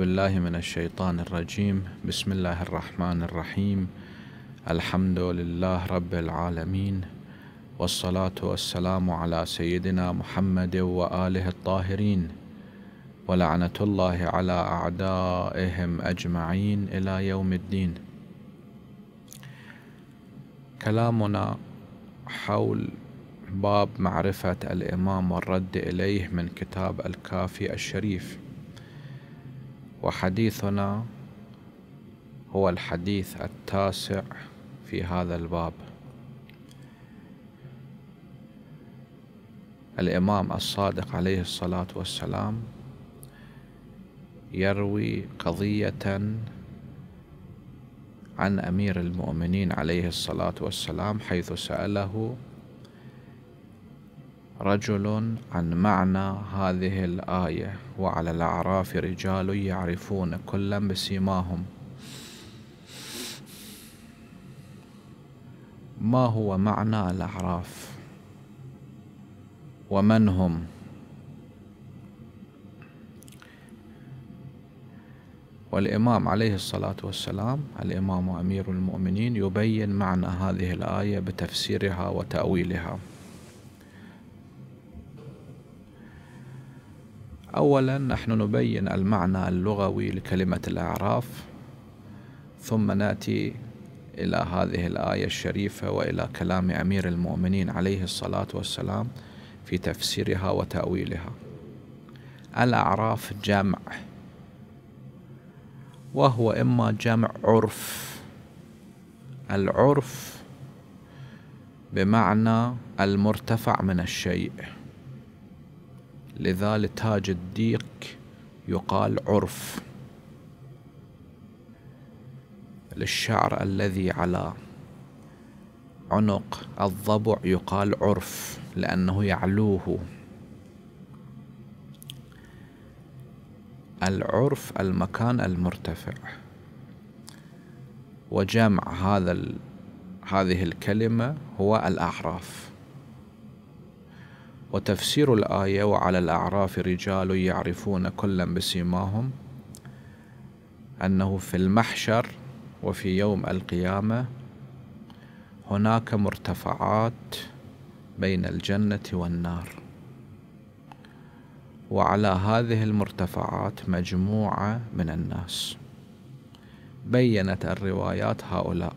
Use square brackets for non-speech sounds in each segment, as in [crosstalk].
بالله من الشيطان الرجيم بسم الله الرحمن الرحيم الحمد لله رب العالمين والصلاة والسلام على سيدنا محمد وآله الطاهرين ولعنة الله على أعدائهم أجمعين إلى يوم الدين كلامنا حول باب معرفة الإمام والرد إليه من كتاب الكافي الشريف وحديثنا هو الحديث التاسع في هذا الباب الإمام الصادق عليه الصلاة والسلام يروي قضية عن أمير المؤمنين عليه الصلاة والسلام حيث سأله رجل عن معنى هذه الآية وعلى الأعراف رجال يعرفون كلا بسيماهم ما هو معنى الأعراف ومن هم والإمام عليه الصلاة والسلام الإمام أمير المؤمنين يبين معنى هذه الآية بتفسيرها وتأويلها أولا نحن نبين المعنى اللغوي لكلمة الأعراف ثم نأتي إلى هذه الآية الشريفة وإلى كلام أمير المؤمنين عليه الصلاة والسلام في تفسيرها وتأويلها الأعراف جمع وهو إما جمع عرف العرف بمعنى المرتفع من الشيء لذا لتاج الديك يقال عرف للشعر الذي على عنق الضبع يقال عرف لأنه يعلوه العرف المكان المرتفع وجمع هذا هذه الكلمة هو الأعراف وتفسير الآية وعلى الأعراف رجال يعرفون كلا بسيماهم أنه في المحشر وفي يوم القيامة هناك مرتفعات بين الجنة والنار وعلى هذه المرتفعات مجموعة من الناس بينت الروايات هؤلاء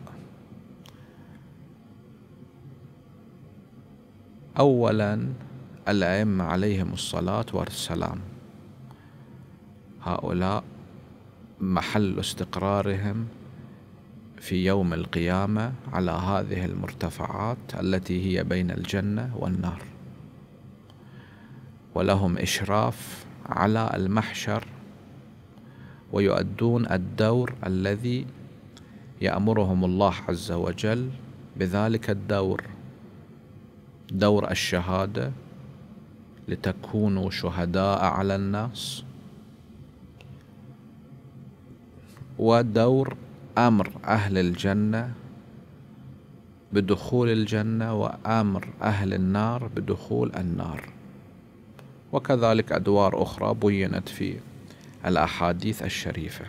أولاً الأئمة عليهم الصلاة والسلام هؤلاء محل استقرارهم في يوم القيامة على هذه المرتفعات التي هي بين الجنة والنار ولهم إشراف على المحشر ويؤدون الدور الذي يأمرهم الله عز وجل بذلك الدور دور الشهادة لتكونوا شهداء على الناس ودور امر اهل الجنه بدخول الجنه وامر اهل النار بدخول النار وكذلك ادوار اخرى بينت في الاحاديث الشريفه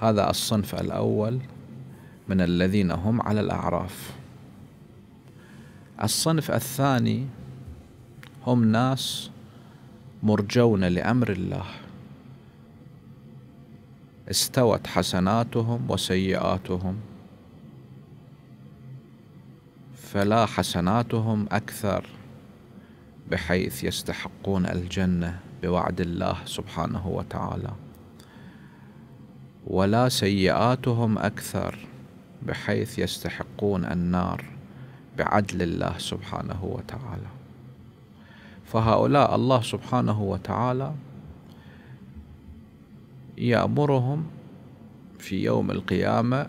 هذا الصنف الاول من الذين هم على الاعراف الصنف الثاني هم ناس مرجون لأمر الله استوت حسناتهم وسيئاتهم فلا حسناتهم أكثر بحيث يستحقون الجنة بوعد الله سبحانه وتعالى ولا سيئاتهم أكثر بحيث يستحقون النار بعدل الله سبحانه وتعالى فهؤلاء الله سبحانه وتعالى يأمرهم في يوم القيامة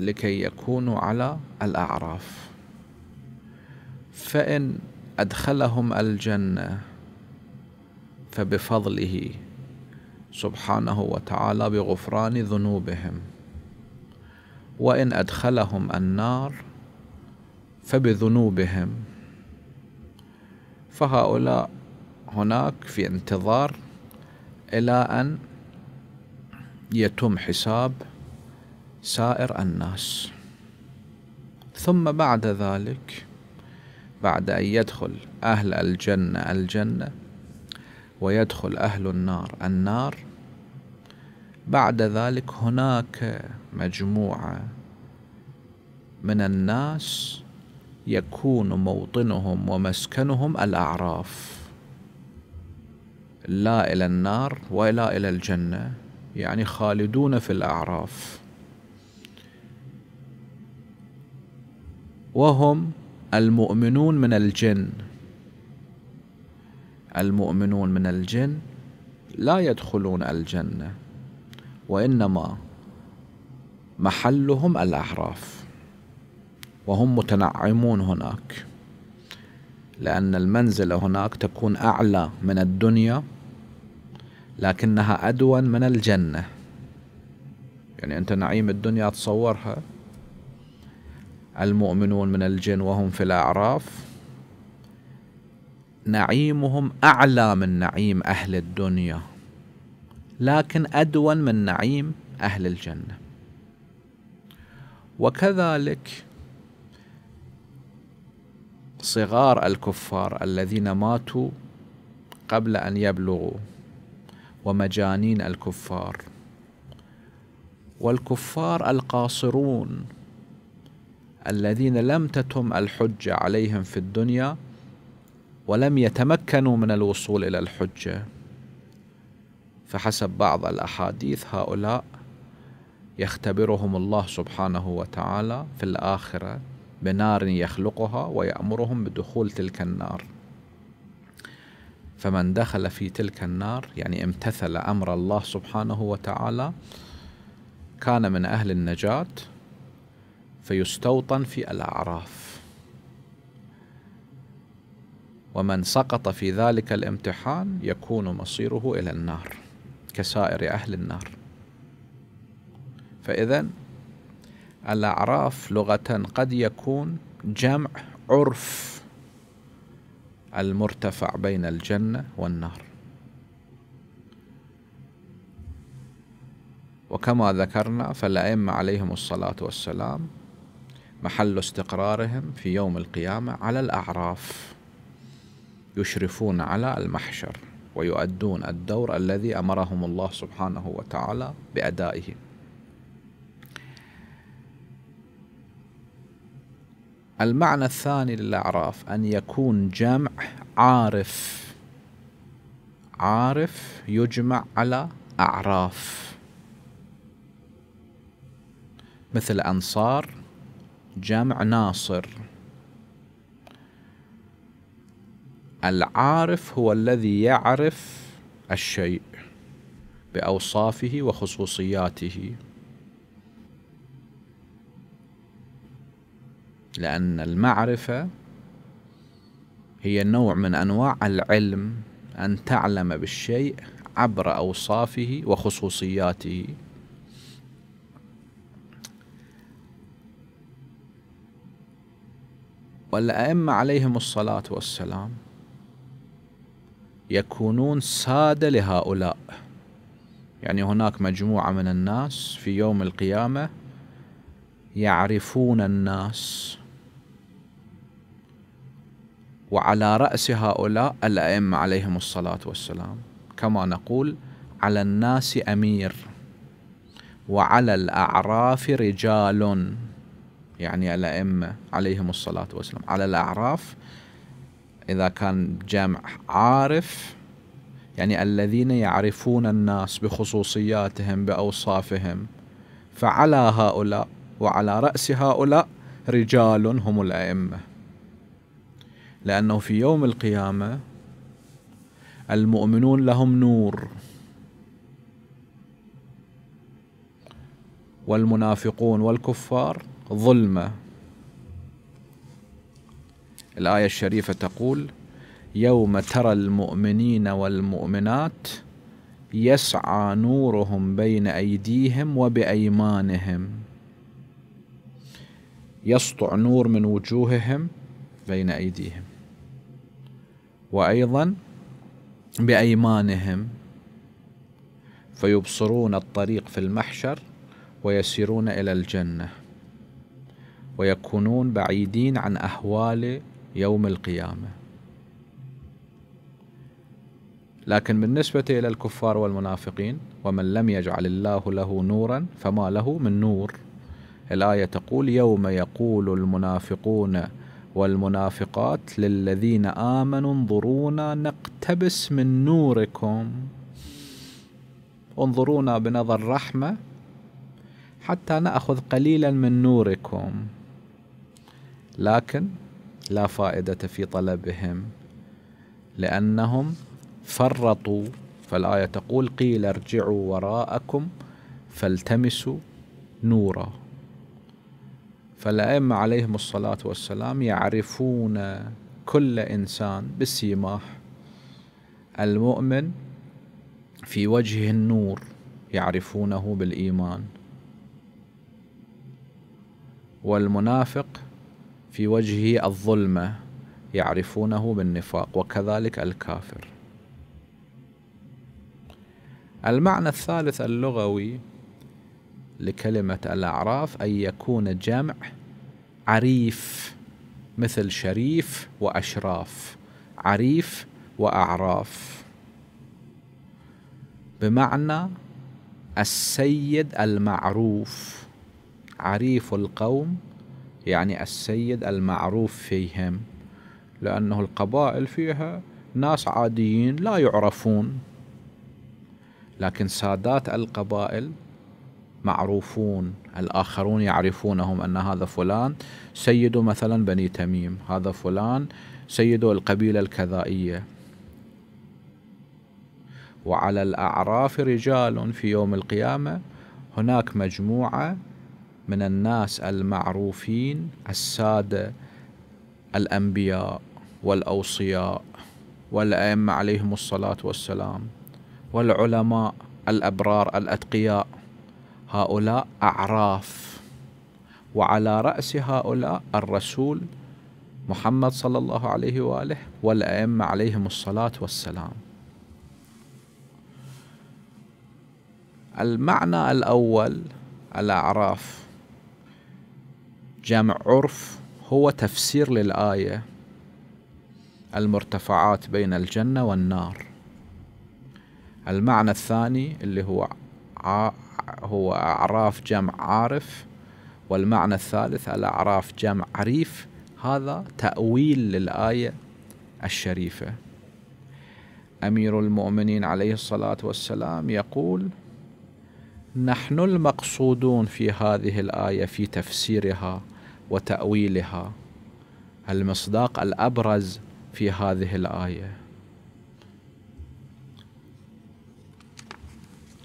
لكي يكونوا على الأعراف فإن أدخلهم الجنة فبفضله سبحانه وتعالى بغفران ذنوبهم وإن أدخلهم النار فبذنوبهم فهؤلاء هناك في انتظار إلى أن يتم حساب سائر الناس ثم بعد ذلك بعد أن يدخل أهل الجنة الجنة ويدخل أهل النار النار بعد ذلك هناك مجموعة من الناس يكون موطنهم ومسكنهم الاعراف لا الى النار ولا الى الجنه يعني خالدون في الاعراف وهم المؤمنون من الجن المؤمنون من الجن لا يدخلون الجنه وانما محلهم الاعراف وهم متنعمون هناك لأن المنزلة هناك تكون أعلى من الدنيا لكنها أدون من الجنة يعني أنت نعيم الدنيا تصورها المؤمنون من الجن وهم في الأعراف نعيمهم أعلى من نعيم أهل الدنيا لكن أدون من نعيم أهل الجنة وكذلك صغار الكفار الذين ماتوا قبل ان يبلغوا ومجانين الكفار والكفار القاصرون الذين لم تتم الحجه عليهم في الدنيا ولم يتمكنوا من الوصول الى الحجه فحسب بعض الاحاديث هؤلاء يختبرهم الله سبحانه وتعالى في الاخره بنار يخلقها ويأمرهم بدخول تلك النار فمن دخل في تلك النار يعني امتثل أمر الله سبحانه وتعالى كان من أهل النجاة فيستوطن في الأعراف ومن سقط في ذلك الامتحان يكون مصيره إلى النار كسائر أهل النار فإذا الأعراف لغة قد يكون جمع عرف المرتفع بين الجنة والنار وكما ذكرنا فالأئمة عليهم الصلاة والسلام محل استقرارهم في يوم القيامة على الأعراف يشرفون على المحشر ويؤدون الدور الذي أمرهم الله سبحانه وتعالى بأدائه المعنى الثاني للأعراف أن يكون جمع عارف عارف يجمع على أعراف مثل أنصار جمع ناصر العارف هو الذي يعرف الشيء بأوصافه وخصوصياته لأن المعرفة هي نوع من أنواع العلم أن تعلم بالشيء عبر أوصافه وخصوصياته والأئمة عليهم الصلاة والسلام يكونون سادة لهؤلاء يعني هناك مجموعة من الناس في يوم القيامة يعرفون الناس وعلى رأس هؤلاء الأئمة عليهم الصلاة والسلام كما نقول على الناس أمير وعلى الأعراف رجال يعني الأئمة عليهم الصلاة والسلام على الأعراف إذا كان جمع عارف يعني الذين يعرفون الناس بخصوصياتهم بأوصافهم فعلى هؤلاء وعلى رأس هؤلاء رجال هم الأئمة لأنه في يوم القيامة المؤمنون لهم نور والمنافقون والكفار ظلمة الآية الشريفة تقول يوم ترى المؤمنين والمؤمنات يسعى نورهم بين أيديهم وبأيمانهم يسطع نور من وجوههم بين أيديهم وأيضا بأيمانهم فيبصرون الطريق في المحشر ويسيرون إلى الجنة ويكونون بعيدين عن أهوال يوم القيامة لكن بالنسبة إلى الكفار والمنافقين ومن لم يجعل الله له نورا فما له من نور الآية تقول يوم يقول المنافقون والمنافقات للذين آمنوا انظرونا نقتبس من نوركم انظرونا بنظر رحمة حتى نأخذ قليلا من نوركم لكن لا فائدة في طلبهم لأنهم فرطوا فالآية تقول قيل ارجعوا وراءكم فالتمسوا نورا فالأئمة عليهم الصلاة والسلام يعرفون كل إنسان بالسيماح المؤمن في وجهه النور يعرفونه بالإيمان والمنافق في وجهه الظلمة يعرفونه بالنفاق وكذلك الكافر المعنى الثالث اللغوي لكلمة الأعراف أن يكون جمع عريف مثل شريف وأشراف عريف وأعراف بمعنى السيد المعروف عريف القوم يعني السيد المعروف فيهم لأنه القبائل فيها ناس عاديين لا يعرفون لكن سادات القبائل معروفون الآخرون يعرفونهم أن هذا فلان سيد مثلا بني تميم هذا فلان سيد القبيلة الكذائية وعلى الأعراف رجال في يوم القيامة هناك مجموعة من الناس المعروفين السادة الأنبياء والأوصياء والأئمة عليهم الصلاة والسلام والعلماء الأبرار الأتقياء هؤلاء أعراف وعلى رأس هؤلاء الرسول محمد صلى الله عليه وآله والأئمة عليهم الصلاة والسلام المعنى الأول الأعراف جمع عرف هو تفسير للآية المرتفعات بين الجنة والنار المعنى الثاني اللي هو هو أعراف جمع عارف والمعنى الثالث الأعراف جمع عريف هذا تأويل للآية الشريفة أمير المؤمنين عليه الصلاة والسلام يقول نحن المقصودون في هذه الآية في تفسيرها وتأويلها المصداق الأبرز في هذه الآية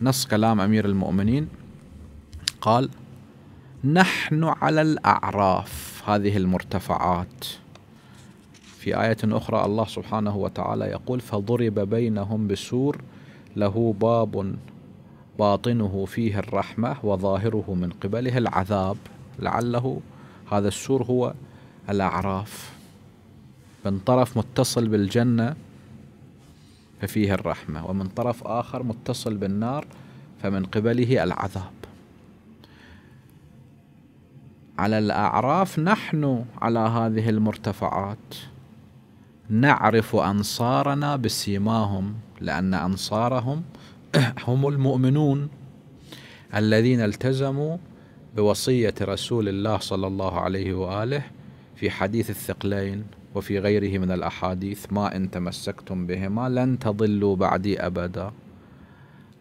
نص كلام أمير المؤمنين قال نحن على الأعراف هذه المرتفعات في آية أخرى الله سبحانه وتعالى يقول فضرب بينهم بسور له باب باطنه فيه الرحمة وظاهره من قبله العذاب لعله هذا السور هو الأعراف من طرف متصل بالجنة ففيه الرحمة ومن طرف آخر متصل بالنار فمن قبله العذاب على الأعراف نحن على هذه المرتفعات نعرف أنصارنا بسيماهم لأن أنصارهم [clears throat] هم المؤمنون الذين التزموا بوصية رسول الله صلى الله عليه وآله في حديث الثقلين وفي غيره من الأحاديث ما إن تمسكتم بهما لن تضلوا بعدي أبدا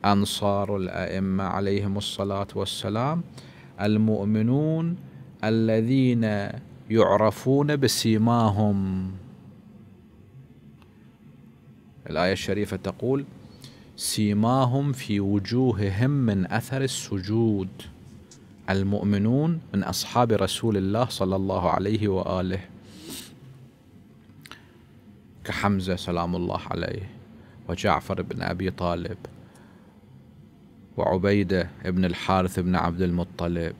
أنصار الأئمة عليهم الصلاة والسلام المؤمنون الذين يعرفون بسيماهم الآية الشريفة تقول سيماهم في وجوههم من أثر السجود المؤمنون من أصحاب رسول الله صلى الله عليه وآله كحمزة سلام الله عليه وجعفر بن أبي طالب وعبيدة بن الحارث بن عبد المطلب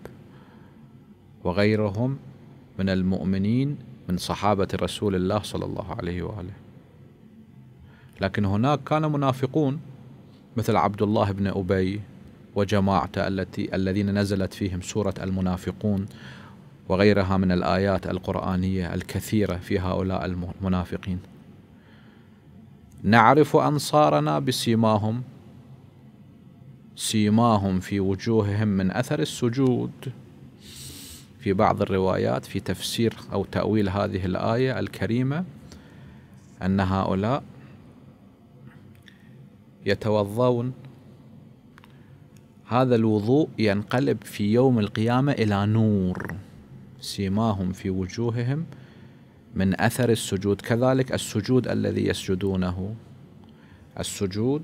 وغيرهم من المؤمنين من صحابة رسول الله صلى الله عليه وآله لكن هناك كان منافقون مثل عبد الله بن أبي وجماعته التي الذين نزلت فيهم سورة المنافقون وغيرها من الآيات القرآنية الكثيرة في هؤلاء المنافقين نعرف أنصارنا بسيماهم سيماهم في وجوههم من أثر السجود في بعض الروايات في تفسير أو تأويل هذه الآية الكريمة أن هؤلاء يتوضون هذا الوضوء ينقلب في يوم القيامة إلى نور سيماهم في وجوههم من أثر السجود كذلك السجود الذي يسجدونه السجود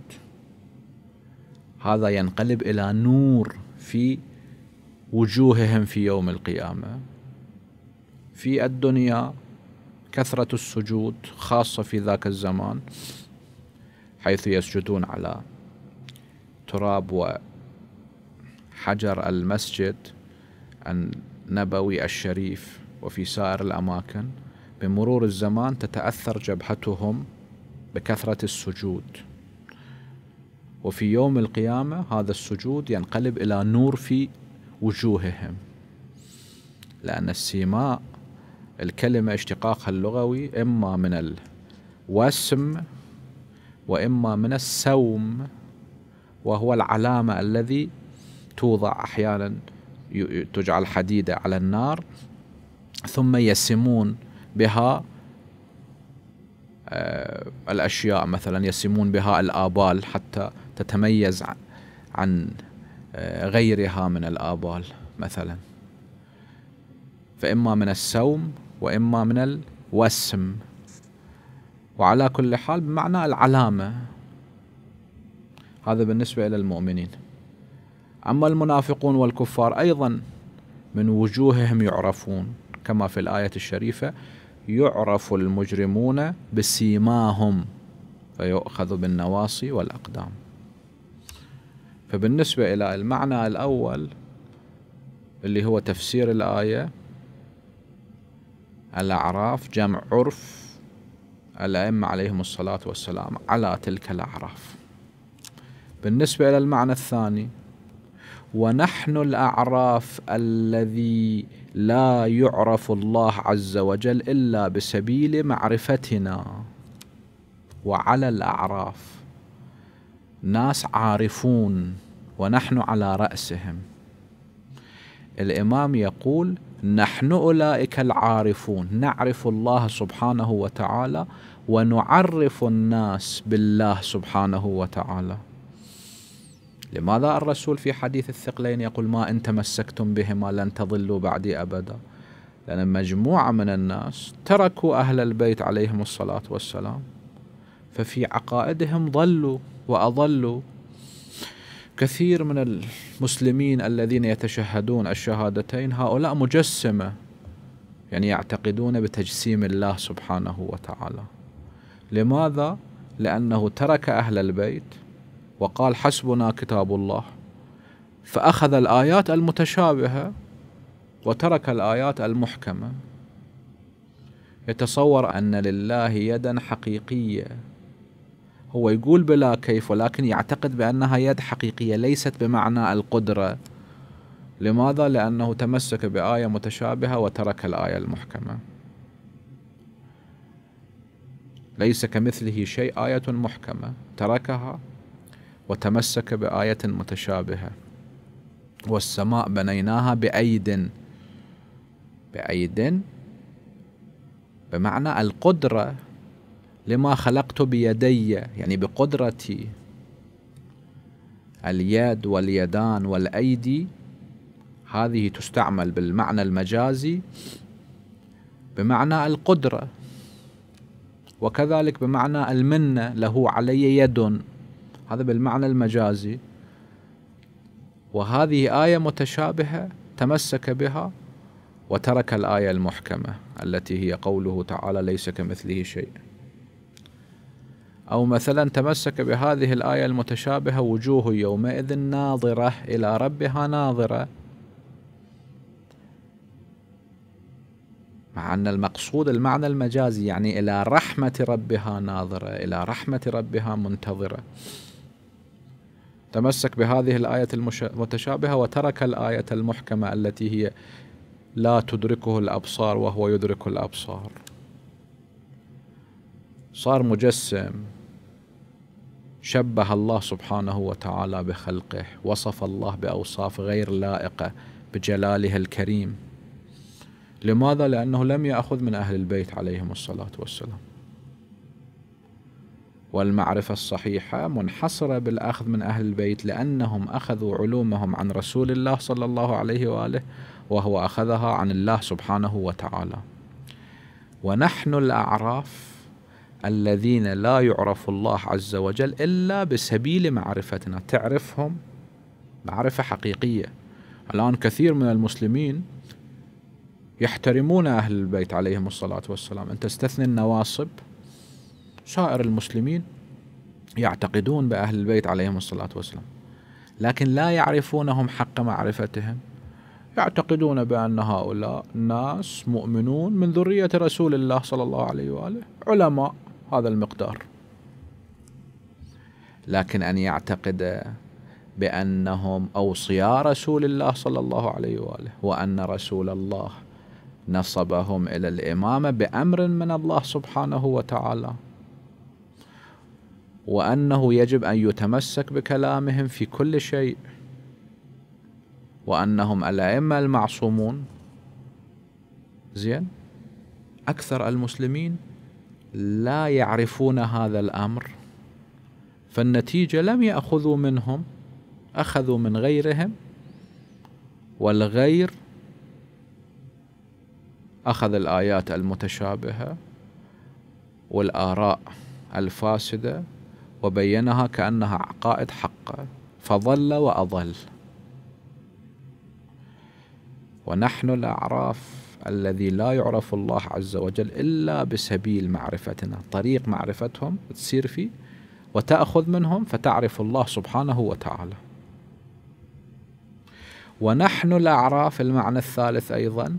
هذا ينقلب إلى نور في وجوههم في يوم القيامة في الدنيا كثرة السجود خاصة في ذاك الزمان حيث يسجدون على تراب وحجر المسجد النبوي الشريف وفي سائر الأماكن بمرور الزمان تتأثر جبهتهم بكثرة السجود وفي يوم القيامة هذا السجود ينقلب إلى نور في وجوههم لأن السيماء الكلمة اشتقاقها اللغوي إما من الوسم وإما من السوم وهو العلامة الذي توضع أحيانا تجعل حديدة على النار ثم يسمون بها آه، الأشياء مثلا يسمون بها الآبال حتى تتميز عن آه، غيرها من الآبال مثلا فإما من السوم وإما من الوسم وعلى كل حال بمعنى العلامة هذا بالنسبة إلى المؤمنين أما المنافقون والكفار أيضا من وجوههم يعرفون كما في الآية الشريفة يعرف المجرمون بسيماهم فيؤخذ بالنواصي والأقدام فبالنسبة إلى المعنى الأول اللي هو تفسير الآية الأعراف جمع عرف الأئمة عليهم الصلاة والسلام على تلك الأعراف بالنسبة إلى المعنى الثاني ونحن الأعراف الذي لا يعرف الله عز وجل إلا بسبيل معرفتنا وعلى الأعراف ناس عارفون ونحن على رأسهم الإمام يقول نحن أولئك العارفون نعرف الله سبحانه وتعالى ونعرف الناس بالله سبحانه وتعالى لماذا الرسول في حديث الثقلين يقول ما إن تمسكتم بهما لن تضلوا بعدي أبدا لأن مجموعة من الناس تركوا أهل البيت عليهم الصلاة والسلام ففي عقائدهم ضلوا وأضلوا كثير من المسلمين الذين يتشهدون الشهادتين هؤلاء مجسمة يعني يعتقدون بتجسيم الله سبحانه وتعالى لماذا؟ لأنه ترك أهل البيت وقال حسبنا كتاب الله فأخذ الآيات المتشابهة وترك الآيات المحكمة يتصور أن لله يدا حقيقية هو يقول بلا كيف ولكن يعتقد بأنها يد حقيقية ليست بمعنى القدرة لماذا؟ لأنه تمسك بآية متشابهة وترك الآية المحكمة ليس كمثله شيء آية محكمة تركها وتمسك بآية متشابهة والسماء بنيناها بأيد بأيد بمعنى القدرة لما خلقت بيدي يعني بقدرتي اليد واليدان والأيدي هذه تستعمل بالمعنى المجازي بمعنى القدرة وكذلك بمعنى المنة له علي يد هذا بالمعنى المجازي وهذه آية متشابهة تمسك بها وترك الآية المحكمة التي هي قوله تعالى ليس كمثله شيء أو مثلا تمسك بهذه الآية المتشابهة وجوه يومئذ ناظرة إلى ربها ناظرة مع أن المقصود المعنى المجازي يعني إلى رحمة ربها ناظرة إلى رحمة ربها منتظرة تمسك بهذه الآية المتشابهة وترك الآية المحكمة التي هي لا تدركه الأبصار وهو يدرك الأبصار صار مجسم شبه الله سبحانه وتعالى بخلقه وصف الله بأوصاف غير لائقة بجلاله الكريم لماذا؟ لأنه لم يأخذ من أهل البيت عليهم الصلاة والسلام والمعرفة الصحيحة منحصرة بالأخذ من أهل البيت لأنهم أخذوا علومهم عن رسول الله صلى الله عليه وآله وهو أخذها عن الله سبحانه وتعالى ونحن الأعراف الذين لا يعرف الله عز وجل إلا بسبيل معرفتنا تعرفهم معرفة حقيقية الآن كثير من المسلمين يحترمون أهل البيت عليهم الصلاة والسلام أنت استثني النواصب سائر المسلمين يعتقدون بأهل البيت عليهم الصلاة والسلام لكن لا يعرفونهم حق معرفتهم يعتقدون بأن هؤلاء ناس مؤمنون من ذرية رسول الله صلى الله عليه وآله علماء هذا المقدار لكن أن يعتقد بأنهم أوصياء رسول الله صلى الله عليه وآله وأن رسول الله نصبهم إلى الإمامة بأمر من الله سبحانه وتعالى وأنه يجب أن يتمسك بكلامهم في كل شيء وأنهم الأئمة المعصومون زين أكثر المسلمين لا يعرفون هذا الأمر فالنتيجة لم يأخذوا منهم أخذوا من غيرهم والغير أخذ الآيات المتشابهة والآراء الفاسدة وبينها كأنها عقائد حق فظل وأظل ونحن الأعراف الذي لا يعرف الله عز وجل إلا بسبيل معرفتنا طريق معرفتهم تسير فيه وتأخذ منهم فتعرف الله سبحانه وتعالى ونحن الأعراف المعنى الثالث أيضا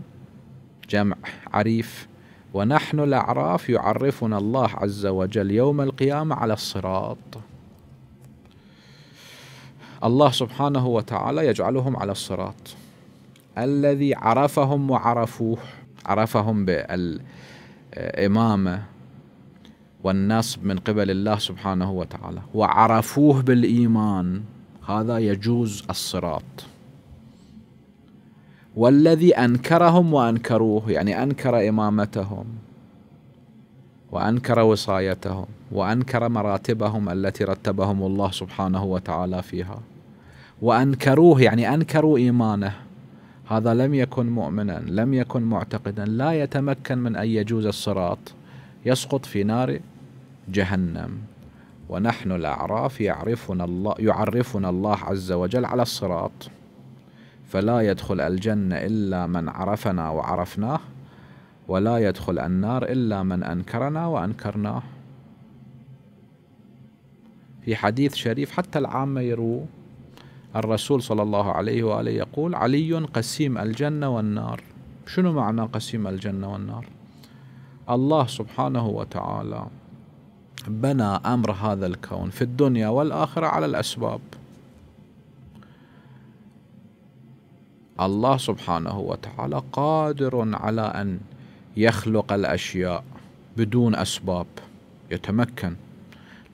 جمع عريف ونحن الأعراف يعرفنا الله عز وجل يوم القيامة على الصراط الله سبحانه وتعالى يجعلهم على الصراط الذي عرفهم وعرفوه عرفهم بالإمامة والنصب من قبل الله سبحانه وتعالى وعرفوه بالإيمان هذا يجوز الصراط والذي انكرهم وانكروه يعني انكر امامتهم وانكر وصايتهم وانكر مراتبهم التي رتبهم الله سبحانه وتعالى فيها وانكروه يعني انكروا ايمانه هذا لم يكن مؤمنا لم يكن معتقدا لا يتمكن من ان يجوز الصراط يسقط في نار جهنم ونحن الاعراف يعرفنا الله يعرفنا الله عز وجل على الصراط فلا يدخل الجنة إلا من عرفنا وعرفناه ولا يدخل النار إلا من أنكرنا وأنكرناه في حديث شريف حتى العامة يروه الرسول صلى الله عليه وآله يقول علي قسيم الجنة والنار شنو معنى قسيم الجنة والنار الله سبحانه وتعالى بنى أمر هذا الكون في الدنيا والآخرة على الأسباب الله سبحانه وتعالى قادر على ان يخلق الاشياء بدون اسباب يتمكن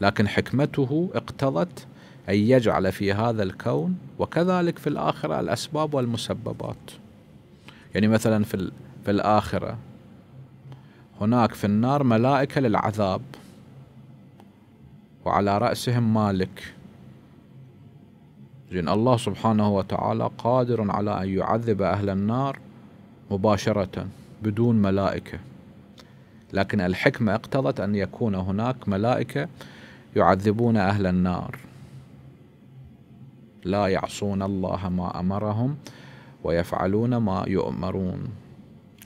لكن حكمته اقتضت ان يجعل في هذا الكون وكذلك في الاخره الاسباب والمسببات يعني مثلا في في الاخره هناك في النار ملائكه للعذاب وعلى راسهم مالك لأن الله سبحانه وتعالى قادر على أن يعذب أهل النار مباشرة بدون ملائكة لكن الحكمة اقتضت أن يكون هناك ملائكة يعذبون أهل النار لا يعصون الله ما أمرهم ويفعلون ما يؤمرون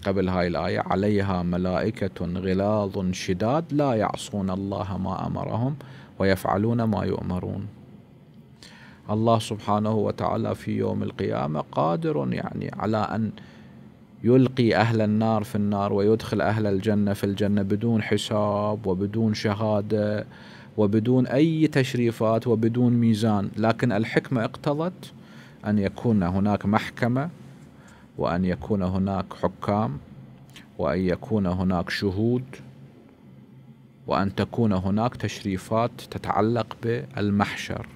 قبل هاي الآية عليها ملائكة غلاظ شداد لا يعصون الله ما أمرهم ويفعلون ما يؤمرون الله سبحانه وتعالى في يوم القيامة قادر يعني على أن يلقي أهل النار في النار ويدخل أهل الجنة في الجنة بدون حساب وبدون شهادة وبدون أي تشريفات وبدون ميزان لكن الحكمة اقتضت أن يكون هناك محكمة وأن يكون هناك حكام وأن يكون هناك شهود وأن تكون هناك تشريفات تتعلق بالمحشر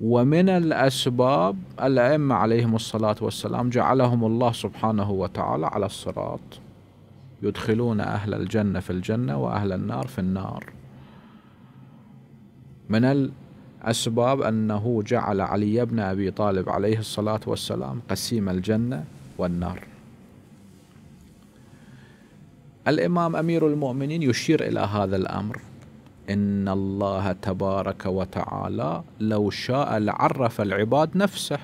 ومن الأسباب الأئمة عليهم الصلاة والسلام جعلهم الله سبحانه وتعالى على الصراط يدخلون أهل الجنة في الجنة وأهل النار في النار من الأسباب أنه جعل علي بن أبي طالب عليه الصلاة والسلام قسيم الجنة والنار الإمام أمير المؤمنين يشير إلى هذا الأمر إن الله تبارك وتعالى لو شاء لعرف العباد نفسه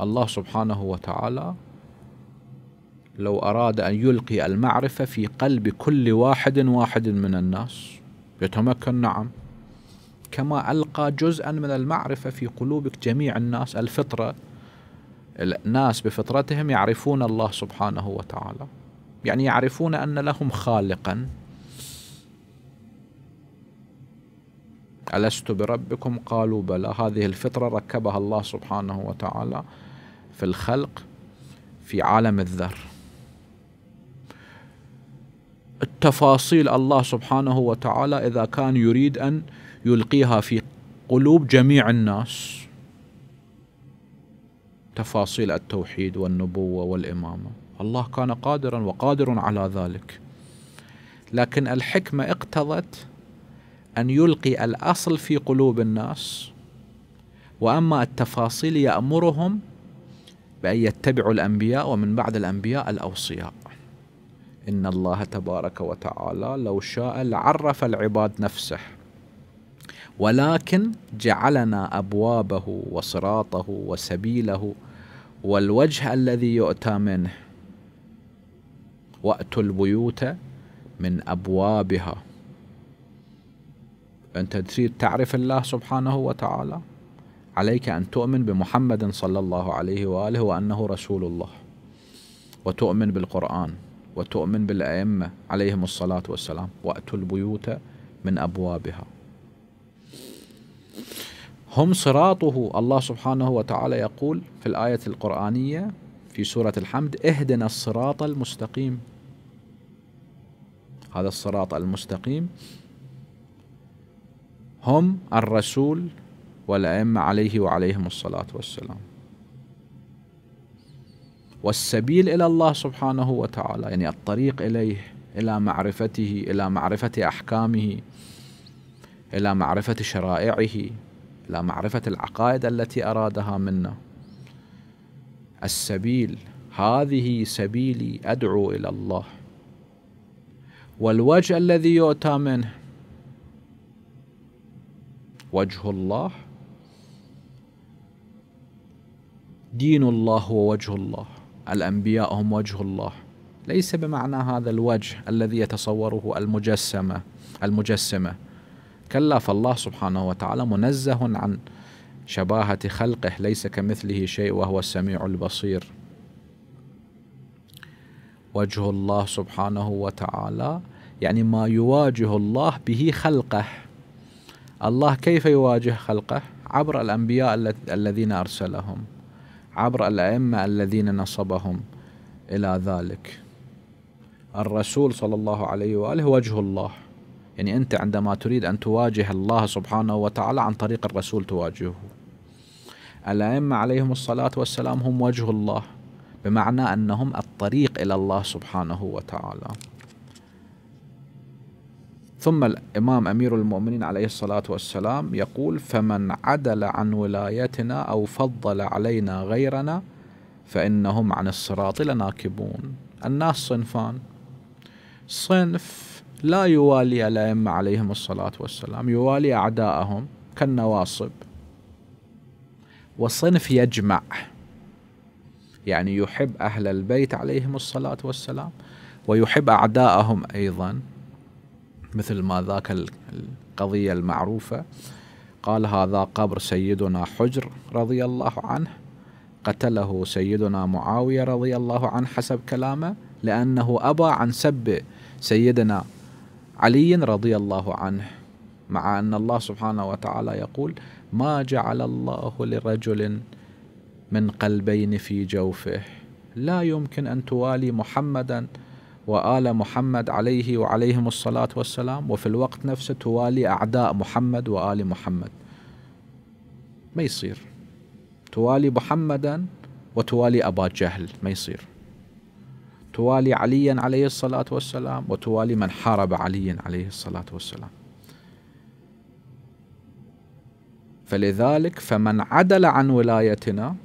الله سبحانه وتعالى لو أراد أن يلقي المعرفة في قلب كل واحد واحد من الناس يتمكن نعم كما ألقى جزءا من المعرفة في قلوب جميع الناس الفطرة الناس بفطرتهم يعرفون الله سبحانه وتعالى يعني يعرفون أن لهم خالقا ألست بربكم قالوا بلى هذه الفطرة ركبها الله سبحانه وتعالى في الخلق في عالم الذر التفاصيل الله سبحانه وتعالى إذا كان يريد أن يلقيها في قلوب جميع الناس تفاصيل التوحيد والنبوة والإمامة الله كان قادرا وقادر على ذلك لكن الحكمة اقتضت أن يلقي الأصل في قلوب الناس وأما التفاصيل يأمرهم بأن يتبعوا الأنبياء ومن بعد الأنبياء الأوصياء إن الله تبارك وتعالى لو شاء لعرف العباد نفسه ولكن جعلنا أبوابه وصراطه وسبيله والوجه الذي يؤتى منه وأتوا البيوت من أبوابها أنت تريد تعرف الله سبحانه وتعالى عليك أن تؤمن بمحمد صلى الله عليه وآله وأنه رسول الله وتؤمن بالقرآن وتؤمن بالأئمة عليهم الصلاة والسلام وأتوا البيوت من أبوابها هم صراطه الله سبحانه وتعالى يقول في الآية القرآنية في سورة الحمد اهدنا الصراط المستقيم هذا الصراط المستقيم هم الرسول والأئمة عليه وعليهم الصلاة والسلام والسبيل إلى الله سبحانه وتعالى يعني الطريق إليه إلى معرفته إلى معرفة أحكامه إلى معرفة شرائعه إلى معرفة العقائد التي أرادها منا السبيل هذه سبيلي أدعو إلى الله والوجه الذي يؤتى منه وجه الله دين الله هو وجه الله الأنبياء هم وجه الله ليس بمعنى هذا الوجه الذي يتصوره المجسمة المجسمة كلا فالله سبحانه وتعالى منزه عن شباهة خلقه ليس كمثله شيء وهو السميع البصير وجه الله سبحانه وتعالى يعني ما يواجه الله به خلقه الله كيف يواجه خلقه عبر الأنبياء الذين أرسلهم عبر الأئمة الذين نصبهم إلى ذلك الرسول صلى الله عليه وآله وجه الله يعني أنت عندما تريد أن تواجه الله سبحانه وتعالى عن طريق الرسول تواجهه الأئمة عليهم الصلاة والسلام هم وجه الله بمعنى أنهم الطريق إلى الله سبحانه وتعالى ثم الإمام أمير المؤمنين عليه الصلاة والسلام يقول فمن عدل عن ولايتنا أو فضل علينا غيرنا فإنهم عن الصراط لناكبون الناس صنفان صنف لا يوالي الأئمة عليهم الصلاة والسلام يوالي أعداءهم كالنواصب وصنف يجمع يعني يحب أهل البيت عليهم الصلاة والسلام ويحب أعداءهم أيضا مثل ما ذاك القضية المعروفة قال هذا قبر سيدنا حجر رضي الله عنه قتله سيدنا معاوية رضي الله عنه حسب كلامه لأنه أبى عن سب سيدنا علي رضي الله عنه مع أن الله سبحانه وتعالى يقول ما جعل الله لرجل من قلبين في جوفه لا يمكن أن توالي محمدا وآل محمد عليه وعليهم الصلاة والسلام وفي الوقت نفسه توالي أعداء محمد وآل محمد ما يصير توالي محمدا وتوالي أبا جهل ما يصير توالي عليا عليه الصلاة والسلام وتوالي من حارب عليا عليه الصلاة والسلام فلذلك فمن عدل عن ولايتنا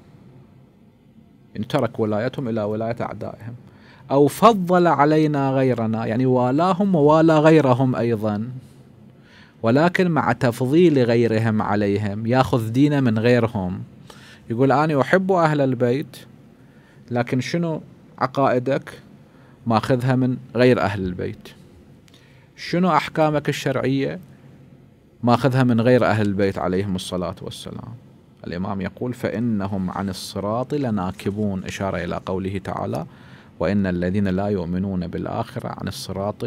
ان ترك ولايتهم إلى ولاية أعدائهم أو فضل علينا غيرنا يعني والاهم ووالى غيرهم أيضا ولكن مع تفضيل غيرهم عليهم ياخذ دينه من غيرهم يقول أنا أحب أهل البيت لكن شنو عقائدك ماخذها من غير أهل البيت شنو أحكامك الشرعية ماخذها من غير أهل البيت عليهم الصلاة والسلام الإمام يقول فإنهم عن الصراط لناكبون إشارة إلى قوله تعالى وإن الذين لا يؤمنون بالآخرة عن الصراط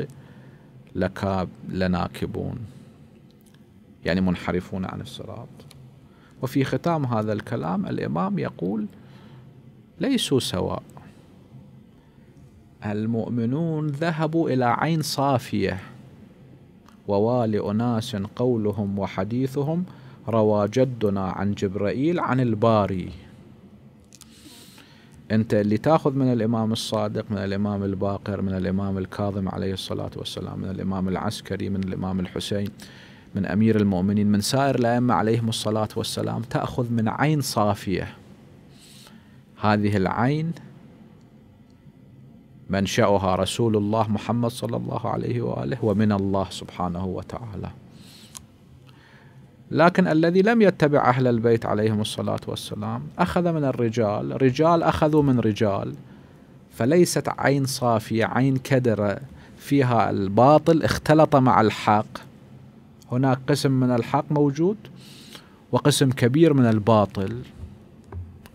لكاب لناكبون يعني منحرفون عن الصراط وفي ختام هذا الكلام الإمام يقول ليسوا سواء المؤمنون ذهبوا إلى عين صافية ووالي أناس قولهم وحديثهم روى جدنا عن جبرائيل عن الباري أنت اللي تأخذ من الإمام الصادق من الإمام الباقر من الإمام الكاظم عليه الصلاة والسلام من الإمام العسكري من الإمام الحسين من أمير المؤمنين من سائر الأئمة عليهم الصلاة والسلام تأخذ من عين صافية هذه العين منشأها رسول الله محمد صلى الله عليه وآله ومن الله سبحانه وتعالى لكن الذي لم يتبع أهل البيت عليهم الصلاة والسلام أخذ من الرجال رجال أخذوا من رجال فليست عين صافية عين كدرة فيها الباطل اختلط مع الحق هناك قسم من الحق موجود وقسم كبير من الباطل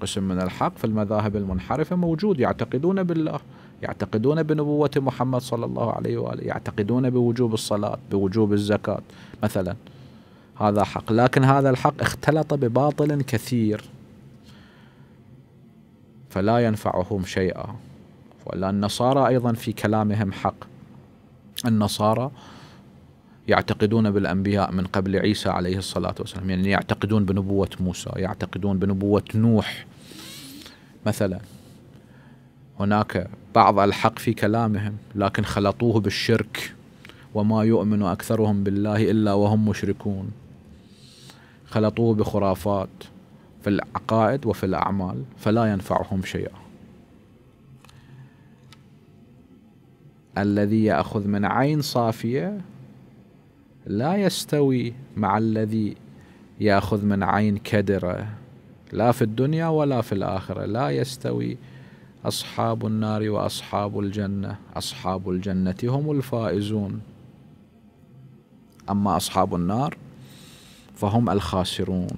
قسم من الحق في المذاهب المنحرفة موجود يعتقدون بالله يعتقدون بنبوة محمد صلى الله عليه وآله يعتقدون بوجوب الصلاة بوجوب الزكاة مثلاً هذا حق لكن هذا الحق اختلط بباطل كثير فلا ينفعهم شيئا ولا النصارى أيضا في كلامهم حق النصارى يعتقدون بالأنبياء من قبل عيسى عليه الصلاة والسلام يعني يعتقدون بنبوة موسى يعتقدون بنبوة نوح مثلا هناك بعض الحق في كلامهم لكن خلطوه بالشرك وما يؤمن أكثرهم بالله إلا وهم مشركون خلطوه بخرافات في العقائد وفي الأعمال فلا ينفعهم شيئا الذي يأخذ من عين صافية لا يستوي مع الذي يأخذ من عين كدرة لا في الدنيا ولا في الآخرة لا يستوي أصحاب النار وأصحاب الجنة أصحاب الجنة هم الفائزون أما أصحاب النار فهم الخاسرون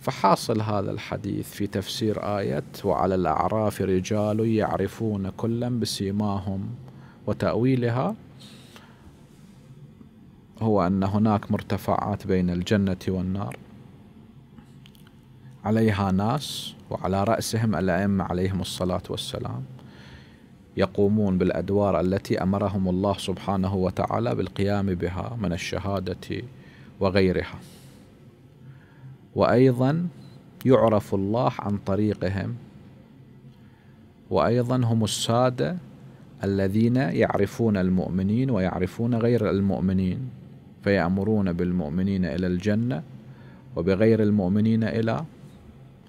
فحاصل هذا الحديث في تفسير آية وعلى الأعراف رجال يعرفون كلا بسيماهم وتأويلها هو أن هناك مرتفعات بين الجنة والنار عليها ناس وعلى رأسهم الأئمة عليهم الصلاة والسلام يقومون بالأدوار التي أمرهم الله سبحانه وتعالى بالقيام بها من الشهادة وغيرها وايضا يعرف الله عن طريقهم وايضا هم الساده الذين يعرفون المؤمنين ويعرفون غير المؤمنين فيامرون بالمؤمنين الى الجنه وبغير المؤمنين الى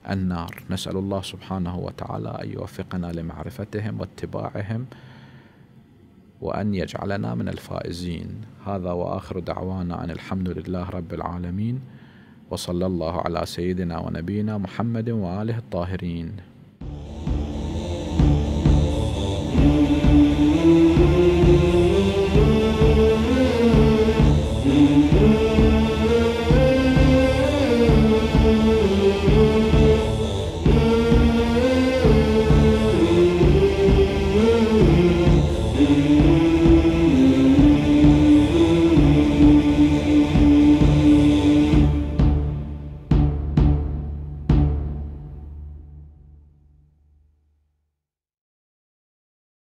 النار نسال الله سبحانه وتعالى ان يوفقنا لمعرفتهم واتباعهم وأن يجعلنا من الفائزين هذا وآخر دعوانا أن الحمد لله رب العالمين وصلى الله على سيدنا ونبينا محمد وآله الطاهرين